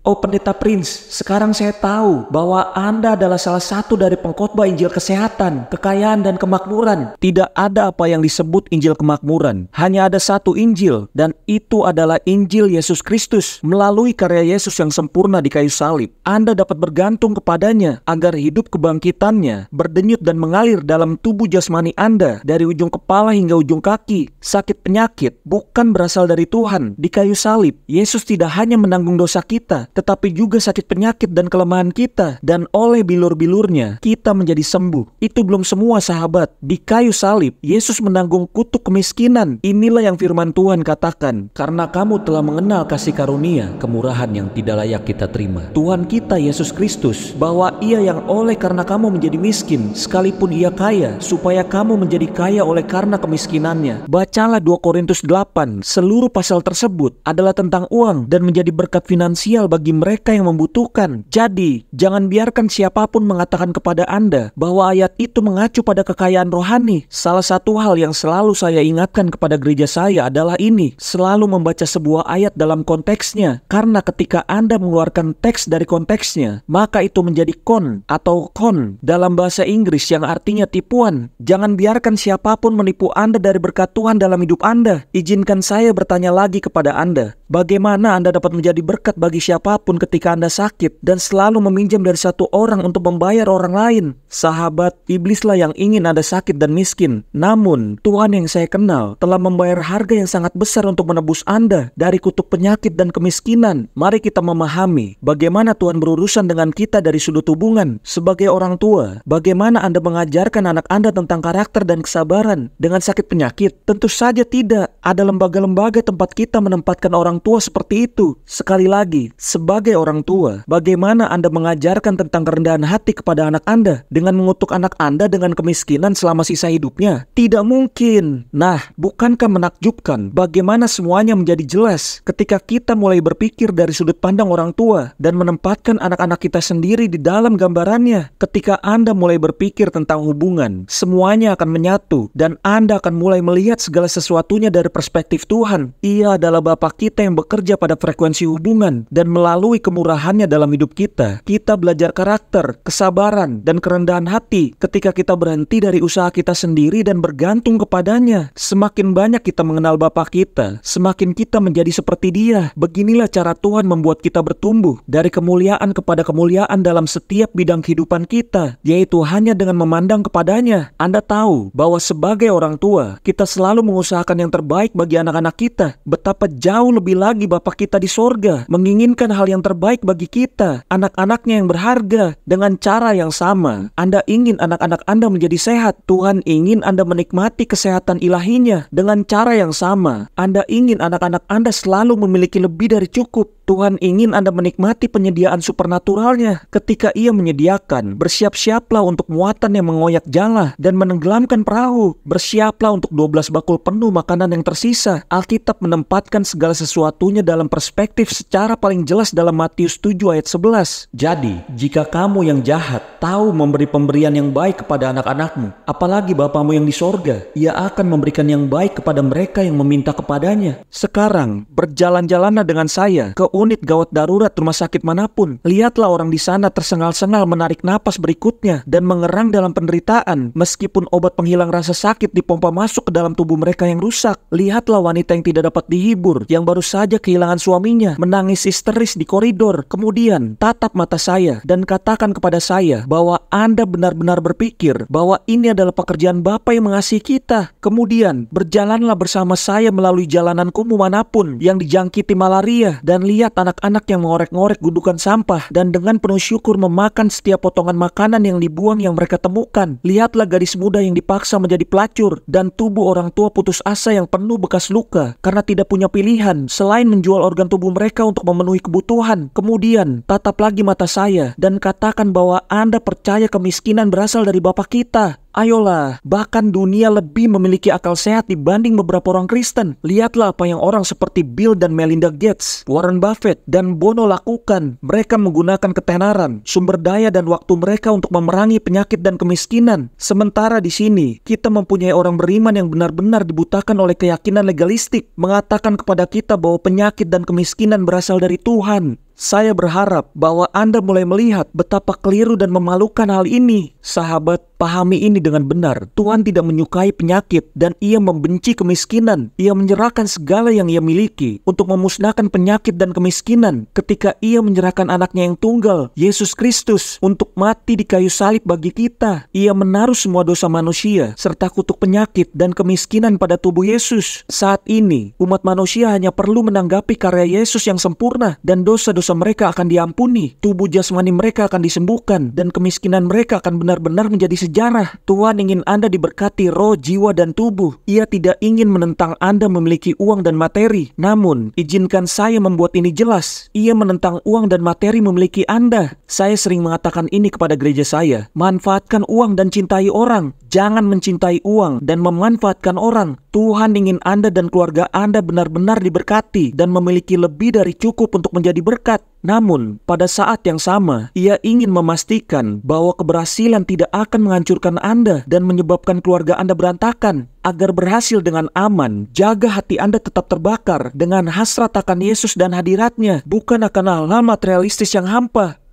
Oh pendeta Prince, sekarang saya tahu bahwa Anda adalah salah satu dari pengkhotbah Injil kesehatan, kekayaan dan kemakmuran. Tidak ada apa yang disebut Injil kemakmuran. Hanya ada satu Injil dan itu adalah Injil Yesus Kristus. Melalui karya Yesus yang sempurna di kayu salib, Anda dapat bergantung kepadanya agar hidup kebangkitannya berdenyut dan mengalir dalam tubuh jasmani Anda dari ujung kepala hingga ujung kaki. Sakit penyakit bukan berasal dari Tuhan. Di kayu salib, Yesus tidak hanya menanggung dosa kita, tetapi juga sakit penyakit dan kelemahan kita. Dan oleh bilur-bilurnya, kita menjadi sembuh. Itu belum semua sahabat. Di kayu salib, Yesus menanggung kutuk kemiskinan. Inilah yang firman Tuhan katakan. Karena kamu telah mengenal kasih karunia, kemurahan yang tidak layak kita terima. Tuhan kita Yesus Kristus, bahwa ia yang oleh karena kamu menjadi miskin, sekalipun ia kaya, supaya kamu menjadi kaya oleh karena kemiskinannya. Bacalah 2 Korintus 8, seluruh pasal tersebut adalah tentang uang dan menjadi berkat finansial bagi bagi mereka yang membutuhkan. Jadi, jangan biarkan siapapun mengatakan kepada Anda bahwa ayat itu mengacu pada kekayaan rohani. Salah satu hal yang selalu saya ingatkan kepada gereja saya adalah ini, selalu membaca sebuah ayat dalam konteksnya. Karena ketika Anda mengeluarkan teks dari konteksnya, maka itu menjadi kon atau kon dalam bahasa Inggris yang artinya tipuan. Jangan biarkan siapapun menipu Anda dari berkat Tuhan dalam hidup Anda. Izinkan saya bertanya lagi kepada Anda, bagaimana Anda dapat menjadi berkat bagi siapa Apapun ketika Anda sakit dan selalu meminjam dari satu orang untuk membayar orang lain. Sahabat, iblislah yang ingin Anda sakit dan miskin. Namun, Tuhan yang saya kenal telah membayar harga yang sangat besar untuk menebus Anda dari kutuk penyakit dan kemiskinan. Mari kita memahami bagaimana Tuhan berurusan dengan kita dari sudut hubungan. Sebagai orang tua, bagaimana Anda mengajarkan anak Anda tentang karakter dan kesabaran dengan sakit penyakit? Tentu saja tidak. Ada lembaga-lembaga tempat kita menempatkan orang tua seperti itu. Sekali lagi, sebagai orang tua, bagaimana Anda mengajarkan tentang kerendahan hati kepada anak Anda dengan mengutuk anak Anda dengan kemiskinan selama sisa hidupnya? Tidak mungkin. Nah, bukankah menakjubkan bagaimana semuanya menjadi jelas ketika kita mulai berpikir dari sudut pandang orang tua dan menempatkan anak-anak kita sendiri di dalam gambarannya? Ketika Anda mulai berpikir tentang hubungan, semuanya akan menyatu dan Anda akan mulai melihat segala sesuatunya dari perspektif Tuhan. Ia adalah Bapak kita yang bekerja pada frekuensi hubungan dan melakukan melalui kemurahannya dalam hidup kita, kita belajar karakter, kesabaran, dan kerendahan hati ketika kita berhenti dari usaha kita sendiri dan bergantung kepadanya. Semakin banyak kita mengenal Bapa kita, semakin kita menjadi seperti dia. Beginilah cara Tuhan membuat kita bertumbuh dari kemuliaan kepada kemuliaan dalam setiap bidang kehidupan kita, yaitu hanya dengan memandang kepadanya. Anda tahu bahwa sebagai orang tua, kita selalu mengusahakan yang terbaik bagi anak-anak kita. Betapa jauh lebih lagi Bapak kita di sorga menginginkan hal yang terbaik bagi kita, anak-anaknya yang berharga, dengan cara yang sama. Anda ingin anak-anak Anda menjadi sehat. Tuhan ingin Anda menikmati kesehatan ilahinya dengan cara yang sama. Anda ingin anak-anak Anda selalu memiliki lebih dari cukup. Tuhan ingin Anda menikmati penyediaan supernaturalnya ketika ia menyediakan. Bersiap-siaplah untuk muatan yang mengoyak jala dan menenggelamkan perahu. Bersiaplah untuk 12 bakul penuh makanan yang tersisa. Alkitab menempatkan segala sesuatunya dalam perspektif secara paling jelas jelas dalam Matius 7 ayat 11. Jadi, jika kamu yang jahat tahu memberi pemberian yang baik kepada anak-anakmu, apalagi Bapamu yang di sorga, ia akan memberikan yang baik kepada mereka yang meminta kepadanya. Sekarang, berjalan-jalanlah dengan saya ke unit gawat darurat rumah sakit manapun. Lihatlah orang di sana tersengal-sengal menarik napas berikutnya dan mengerang dalam penderitaan meskipun obat penghilang rasa sakit dipompa masuk ke dalam tubuh mereka yang rusak. Lihatlah wanita yang tidak dapat dihibur, yang baru saja kehilangan suaminya, menangis histeris di koridor, kemudian tatap mata saya dan katakan kepada saya bahwa Anda benar-benar berpikir bahwa ini adalah pekerjaan Bapa yang mengasihi kita. Kemudian berjalanlah bersama saya melalui jalanan kumuh manapun yang dijangkiti malaria dan lihat anak-anak yang mengorek-ngorek gundukan sampah dan dengan penuh syukur memakan setiap potongan makanan yang dibuang yang mereka temukan. Lihatlah gadis muda yang dipaksa menjadi pelacur dan tubuh orang tua putus asa yang penuh bekas luka karena tidak punya pilihan selain menjual organ tubuh mereka untuk memenuhi kebutuhan kebutuhan. Kemudian tatap lagi mata saya dan katakan bahwa Anda percaya kemiskinan berasal dari Bapak kita. Ayolah, bahkan dunia lebih memiliki akal sehat dibanding beberapa orang Kristen. Lihatlah apa yang orang seperti Bill dan Melinda Gates, Warren Buffett, dan Bono lakukan. Mereka menggunakan ketenaran, sumber daya, dan waktu mereka untuk memerangi penyakit dan kemiskinan. Sementara di sini, kita mempunyai orang beriman yang benar-benar dibutakan oleh keyakinan legalistik, mengatakan kepada kita bahwa penyakit dan kemiskinan berasal dari Tuhan. Saya berharap bahwa Anda mulai melihat betapa keliru dan memalukan hal ini. Sahabat, pahami ini dengan benar. Tuhan tidak menyukai penyakit dan ia membenci kemiskinan. Ia menyerahkan segala yang ia miliki untuk memusnahkan penyakit dan kemiskinan ketika ia menyerahkan anaknya yang tunggal, Yesus Kristus, untuk mati di kayu salib bagi kita. Ia menaruh semua dosa manusia serta kutuk penyakit dan kemiskinan pada tubuh Yesus. Saat ini, umat manusia hanya perlu menanggapi karya Yesus yang sempurna dan dosa-dosa dosa mereka akan diampuni, tubuh jasmani mereka akan disembuhkan, dan kemiskinan mereka akan benar-benar menjadi sejarah. Tuhan ingin Anda diberkati roh, jiwa, dan tubuh. Ia tidak ingin menentang Anda memiliki uang dan materi. Namun, izinkan saya membuat ini jelas. Ia menentang uang dan materi memiliki Anda. Saya sering mengatakan ini kepada gereja saya. Manfaatkan uang dan cintai orang. Jangan mencintai uang dan memanfaatkan orang. Tuhan ingin Anda dan keluarga Anda benar-benar diberkati dan memiliki lebih dari cukup untuk menjadi berkat. Namun, pada saat yang sama, ia ingin memastikan bahwa keberhasilan tidak akan menghancurkan Anda dan menyebabkan keluarga Anda berantakan. Agar berhasil dengan aman, jaga hati Anda tetap terbakar dengan hasrat akan Yesus dan hadiratnya, bukan akan hal-hal materialistis yang hampa.